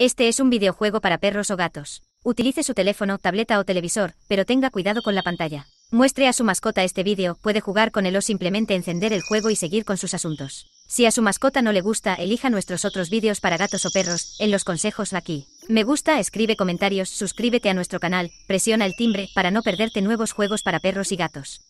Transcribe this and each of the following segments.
Este es un videojuego para perros o gatos. Utilice su teléfono, tableta o televisor, pero tenga cuidado con la pantalla. Muestre a su mascota este vídeo, puede jugar con él o simplemente encender el juego y seguir con sus asuntos. Si a su mascota no le gusta, elija nuestros otros vídeos para gatos o perros, en los consejos aquí. Me gusta, escribe comentarios, suscríbete a nuestro canal, presiona el timbre para no perderte nuevos juegos para perros y gatos.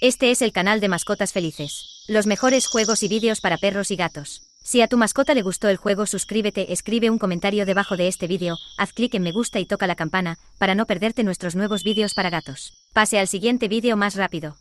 Este es el canal de Mascotas Felices. Los mejores juegos y vídeos para perros y gatos. Si a tu mascota le gustó el juego suscríbete, escribe un comentario debajo de este vídeo, haz clic en me gusta y toca la campana, para no perderte nuestros nuevos vídeos para gatos. Pase al siguiente vídeo más rápido.